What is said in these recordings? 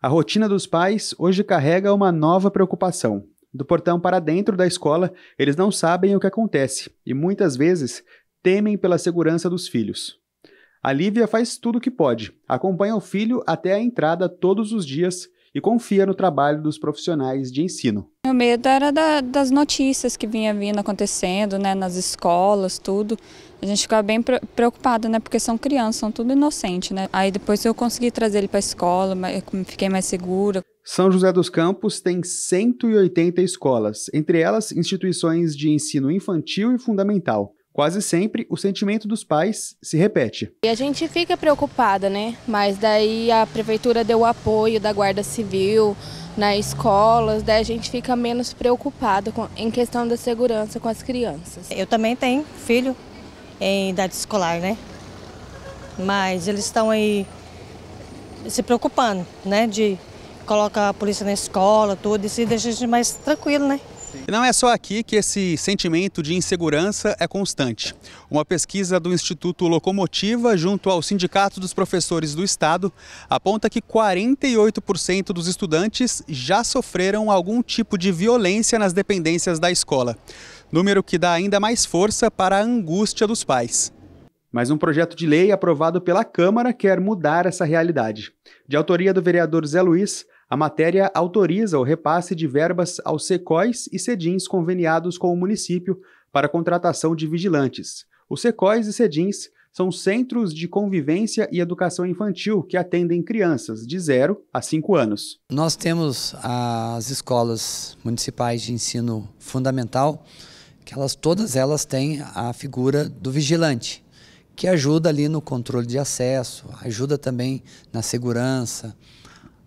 A rotina dos pais hoje carrega uma nova preocupação. Do portão para dentro da escola, eles não sabem o que acontece e muitas vezes temem pela segurança dos filhos. A Lívia faz tudo o que pode, acompanha o filho até a entrada todos os dias e confia no trabalho dos profissionais de ensino. Meu medo era da, das notícias que vinha vindo acontecendo, né, nas escolas, tudo. A gente ficava bem preocupada, né, porque são crianças, são tudo inocente, né. Aí depois eu consegui trazer ele para a escola, fiquei mais segura. São José dos Campos tem 180 escolas, entre elas instituições de ensino infantil e fundamental. Quase sempre o sentimento dos pais se repete. E a gente fica preocupada, né? Mas daí a prefeitura deu o apoio da Guarda Civil, nas escolas, daí a gente fica menos preocupada em questão da segurança com as crianças. Eu também tenho filho em idade escolar, né? Mas eles estão aí se preocupando, né? De colocar a polícia na escola, tudo, isso deixa a gente mais tranquilo, né? E não é só aqui que esse sentimento de insegurança é constante. Uma pesquisa do Instituto Locomotiva, junto ao Sindicato dos Professores do Estado, aponta que 48% dos estudantes já sofreram algum tipo de violência nas dependências da escola. Número que dá ainda mais força para a angústia dos pais. Mas um projeto de lei aprovado pela Câmara quer mudar essa realidade. De autoria do vereador Zé Luiz, a matéria autoriza o repasse de verbas aos SECOIs e SEDINs conveniados com o município para a contratação de vigilantes. Os SECOIs e SEDINs são centros de convivência e educação infantil que atendem crianças de 0 a 5 anos. Nós temos as escolas municipais de ensino fundamental, que elas todas elas têm a figura do vigilante, que ajuda ali no controle de acesso, ajuda também na segurança,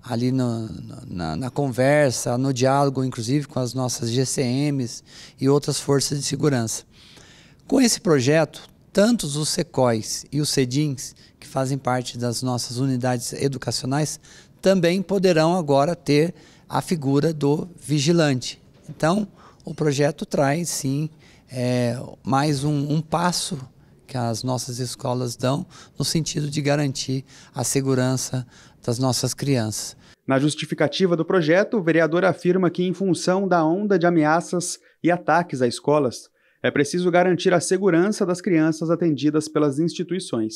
ali no, na, na, conversa, no diálogo, inclusive com as nossas GCMs e outras forças de segurança. Com esse projeto, tantos os SECOIs e os Cedins que fazem parte das nossas unidades educacionais, também poderão agora ter a figura do vigilante. Então, o projeto traz, sim, é, mais um, um passo que as nossas escolas dão no sentido de garantir a segurança das nossas crianças. Na justificativa do projeto, o vereador afirma que, em função da onda de ameaças e ataques a escolas, é preciso garantir a segurança das crianças atendidas pelas instituições.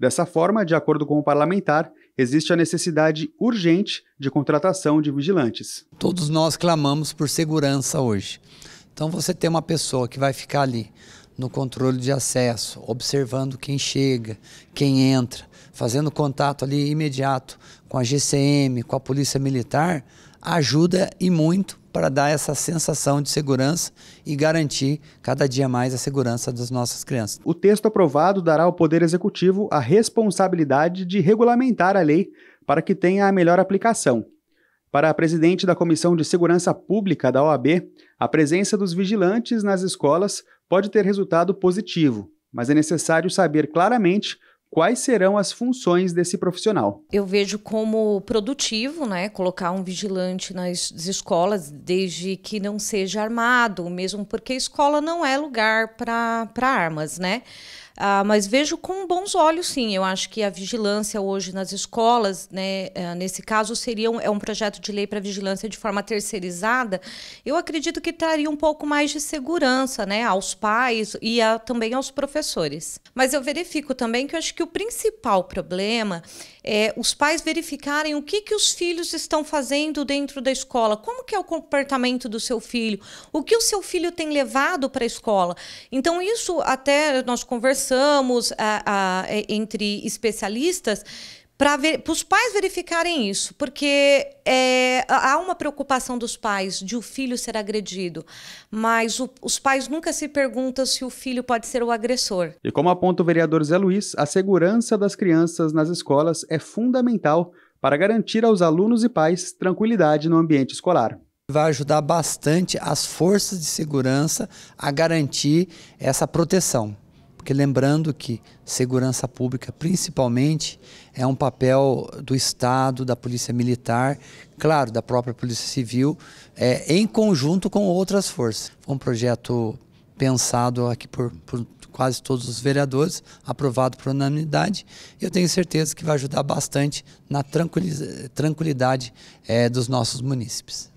Dessa forma, de acordo com o parlamentar, existe a necessidade urgente de contratação de vigilantes. Todos nós clamamos por segurança hoje. Então, você tem uma pessoa que vai ficar ali no controle de acesso, observando quem chega, quem entra, fazendo contato ali imediato com a GCM, com a Polícia Militar, ajuda e muito para dar essa sensação de segurança e garantir cada dia mais a segurança das nossas crianças. O texto aprovado dará ao Poder Executivo a responsabilidade de regulamentar a lei para que tenha a melhor aplicação. Para a presidente da Comissão de Segurança Pública da OAB, a presença dos vigilantes nas escolas pode ter resultado positivo, mas é necessário saber claramente quais serão as funções desse profissional. Eu vejo como produtivo, né, colocar um vigilante nas escolas, desde que não seja armado, mesmo porque escola não é lugar para armas, né? Ah, mas vejo com bons olhos, sim. Eu acho que a vigilância hoje nas escolas, né, eh, nesse caso, seria um, é um projeto de lei para vigilância de forma terceirizada. Eu acredito que traria um pouco mais de segurança né, aos pais e a, também aos professores. Mas eu verifico também que eu acho que o principal problema é os pais verificarem o que, que os filhos estão fazendo dentro da escola, como que é o comportamento do seu filho, o que o seu filho tem levado para a escola. Então, isso até nós conversamos conversamos a, a, entre especialistas para os pais verificarem isso, porque é, há uma preocupação dos pais de o filho ser agredido, mas o, os pais nunca se perguntam se o filho pode ser o agressor. E como aponta o vereador Zé Luiz, a segurança das crianças nas escolas é fundamental para garantir aos alunos e pais tranquilidade no ambiente escolar vai ajudar bastante as forças de segurança a garantir essa proteção. Porque lembrando que segurança pública, principalmente, é um papel do Estado, da Polícia Militar, claro, da própria Polícia Civil, é, em conjunto com outras forças. Foi um projeto pensado aqui por, por quase todos os vereadores, aprovado por unanimidade. Eu tenho certeza que vai ajudar bastante na tranquilidade é, dos nossos munícipes.